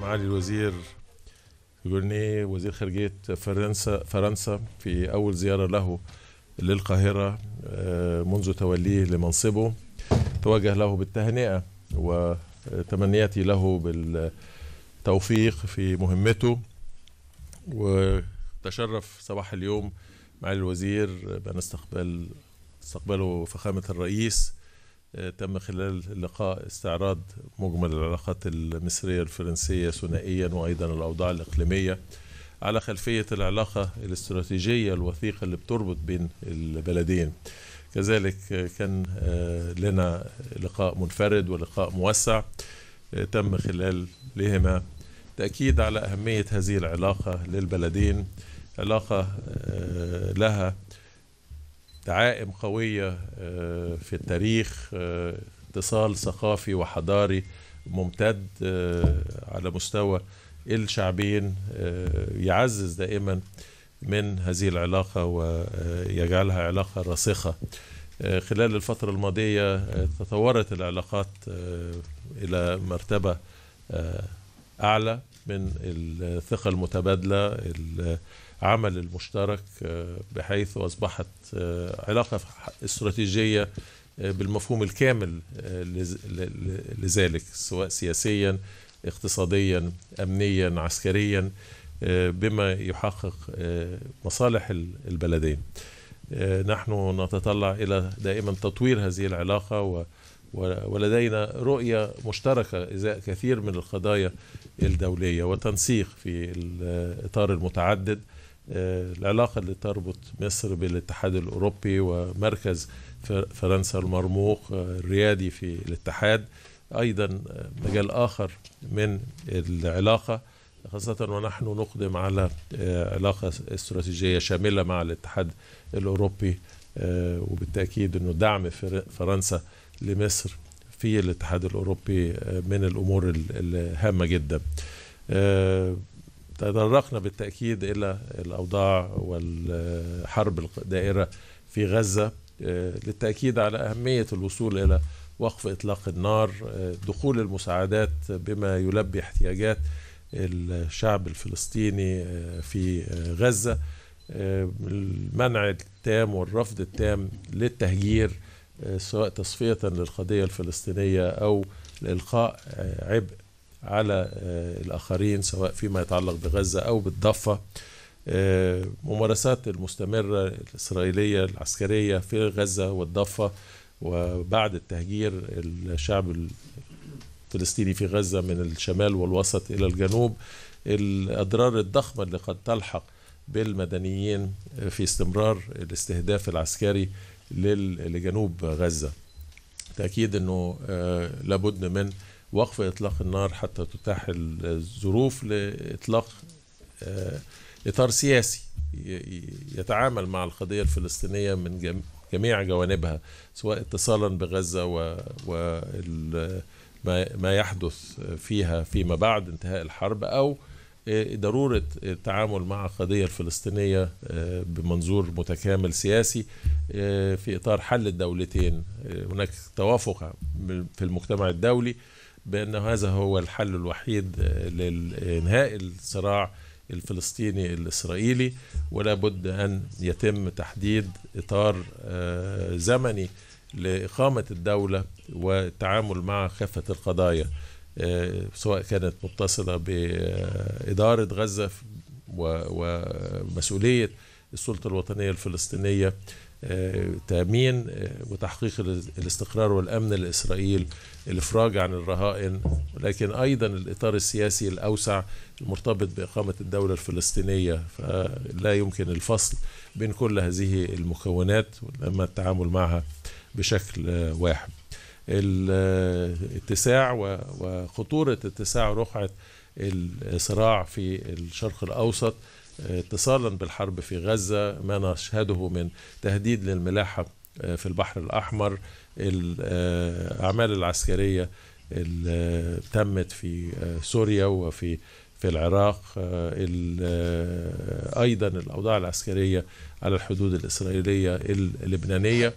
معالي الوزير جورني وزير خارجية فرنسا فرنسا في أول زيارة له للقاهرة آه، منذ توليه لمنصبه توجه له بالتهنئة وتمنياتي له بالتوفيق في مهمته وتشرف صباح اليوم معالي الوزير بأن استقبل استقبله فخامة الرئيس آه، تم خلال اللقاء استعراض مجمل العلاقات المصرية الفرنسية ثنائيا وأيضا الأوضاع الإقليمية على خلفية العلاقة الاستراتيجية الوثيقة اللي بتربط بين البلدين كذلك كان آه، لنا لقاء منفرد ولقاء موسع آه، تم خلالهما تأكيد على أهمية هذه العلاقة للبلدين علاقة لها دعائم قوية آه، في التاريخ آه، اتصال ثقافي وحضاري ممتد آه، على مستوى الشعبين يعزز دائما من هذه العلاقة ويجعلها علاقة راسخة خلال الفترة الماضية تطورت العلاقات إلى مرتبة اعلى من الثقه المتبادله العمل المشترك آه، بحيث اصبحت آه، علاقه استراتيجيه آه، بالمفهوم الكامل لذلك سواء سياسيا اقتصاديا امنيا عسكريا بما يحقق مصالح البلدين نحن نتطلع الى دائما تطوير هذه العلاقه و ولدينا رؤية مشتركة إزاء كثير من القضايا الدولية وتنسيق في الإطار المتعدد آه، العلاقة اللي تربط مصر بالاتحاد الأوروبي ومركز فرنسا المرموق آه، الريادي في الاتحاد أيضا آه، مجال آخر من العلاقة خاصة ونحن نقدم على علاقة استراتيجية شاملة مع الاتحاد الأوروبي آه، وبالتاكيد انه دعم فرنسا لمصر في الاتحاد الاوروبي آه، من الامور الهامه جدا آه، تطرقنا بالتاكيد الى الاوضاع والحرب الدائره في غزه للتاكيد على اهميه الوصول الى وقف اطلاق النار دخول المساعدات بما يلبي احتياجات الشعب الفلسطيني في غزه المنع التام والرفض التام للتهجير آه، سواء تصفية للقضية الفلسطينية أو لإلقاء آه، عبء على آه، الآخرين سواء فيما يتعلق بغزة أو بالضفة ممارسات المستمرة الإسرائيلية العسكرية في غزة والضفة وبعد التهجير الشعب الفلسطيني في غزة من الشمال والوسط إلى الجنوب الأضرار الضخمة اللي قد تلحق بالمدنيين في استمرار الاستهداف العسكري لجنوب غزة تأكيد أنه آه، لابد من وقف إطلاق النار حتى تتاح الظروف لإطلاق آه، إطار سياسي يتعامل مع القضية الفلسطينية من جميع جوانبها سواء اتصالا بغزة وما يحدث فيها فيما بعد انتهاء الحرب أو ضروره التعامل مع القضيه الفلسطينيه آه، بمنظور متكامل سياسي آه، في اطار حل الدولتين آه، هناك توافق في المجتمع الدولي بان هذا هو الحل الوحيد لانهاء الصراع الفلسطيني الاسرائيلي ولا بد ان يتم تحديد اطار زمني لاقامه الدوله والتعامل مع كافه القضايا آه، سواء كانت متصلة بإدارة غزة ومسؤولية السلطة الوطنية الفلسطينية آه، تامين آه، وتحقيق الاستقرار والامن لاسرائيل الافراج عن الرهائن ولكن ايضا الاطار السياسي الاوسع المرتبط باقامه الدوله الفلسطينيه فلا يمكن الفصل بين كل هذه المكونات وانما التعامل معها بشكل واحد الاتساع وخطورة اتساع رقعة الصراع في الشرق الأوسط اتصالا بالحرب في غزة ما نشهده من تهديد للملاحة آه، في البحر الأحمر الأعمال آه، العسكرية اللي آه، تمت في سوريا وفي في العراق آه، آه، أيضا الأوضاع العسكرية على الحدود الإسرائيلية اللبنانية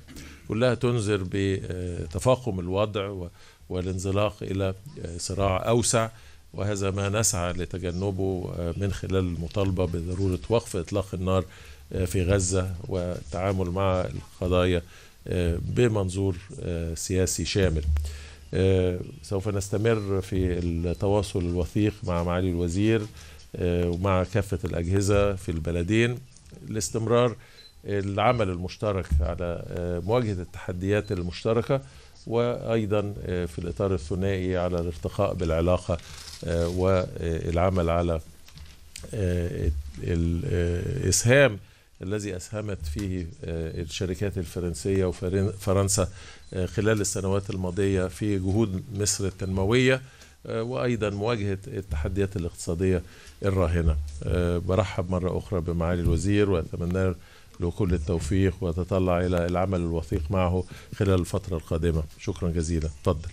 كلها تنذر بتفاقم الوضع والانزلاق إلى آه، صراع أوسع وهذا ما نسعى لتجنبه من خلال المطالبة بضرورة وقف إطلاق النار في غزة والتعامل مع القضايا بمنظور سياسي شامل آه، سوف نستمر في التواصل الوثيق مع معالي الوزير آه، ومع كافة الأجهزة في البلدين لاستمرار العمل المشترك على آه، مواجهة التحديات المشتركة وأيضا في الإطار الثنائي على الارتقاء بالعلاقة والعمل على الإسهام الذي أسهمت فيه آه، الشركات الفرنسية وفرنسا آه، خلال السنوات الماضية في جهود مصر التنموية آه، وأيضا مواجهة التحديات الاقتصادية الراهنة برحب مرة أخرى بمعالي الوزير وأتمنى له كل التوفيق وأتطلع إلى العمل الوثيق معه خلال الفترة القادمة شكرا جزيلا تفضل